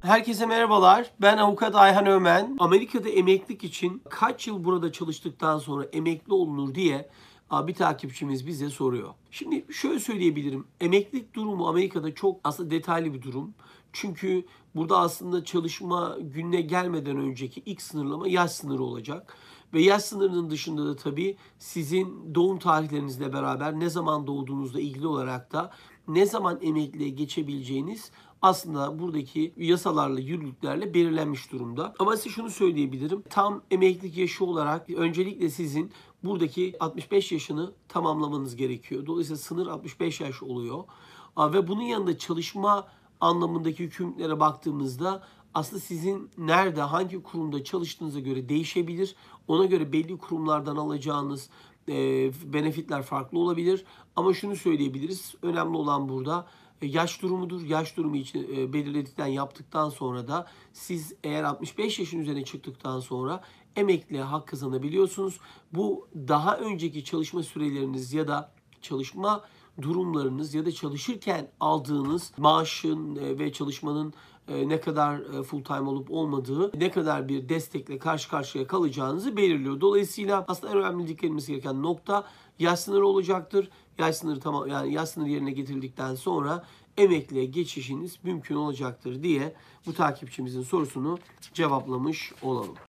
Herkese merhabalar. Ben avukat Ayhan Ömen. Amerika'da emeklilik için kaç yıl burada çalıştıktan sonra emekli olunur diye bir takipçimiz bize soruyor. Şimdi şöyle söyleyebilirim. Emeklilik durumu Amerika'da çok aslında detaylı bir durum. Çünkü burada aslında çalışma gününe gelmeden önceki ilk sınırlama yaş sınırı olacak. Ve yaş sınırının dışında da tabii sizin doğum tarihlerinizle beraber ne zaman doğduğunuzla ilgili olarak da ne zaman emekliye geçebileceğiniz aslında buradaki yasalarla, yürürlüklerle belirlenmiş durumda. Ama size şunu söyleyebilirim. Tam emeklilik yaşı olarak öncelikle sizin buradaki 65 yaşını tamamlamanız gerekiyor. Dolayısıyla sınır 65 yaş oluyor. Ve bunun yanında çalışma anlamındaki hükümlere baktığımızda aslında sizin nerede, hangi kurumda çalıştığınıza göre değişebilir. Ona göre belli kurumlardan alacağınız benefitler farklı olabilir. Ama şunu söyleyebiliriz. Önemli olan burada e, yaş durumudur. Yaş durumu için e, belirledikten yaptıktan sonra da siz eğer 65 yaşın üzerine çıktıktan sonra emekli hak kazanabiliyorsunuz. Bu daha önceki çalışma süreleriniz ya da çalışma durumlarınız ya da çalışırken aldığınız maaşın e, ve çalışmanın e, ne kadar e, full time olup olmadığı, ne kadar bir destekle karşı karşıya kalacağınızı belirliyor. Dolayısıyla aslında en önemli dikkat edilmesi gereken nokta yaş sınırı olacaktır. Yaş sınırı tamam yani yaş sınırı yerine getirildikten sonra emekliye geçişiniz mümkün olacaktır diye bu takipçimizin sorusunu cevaplamış olalım.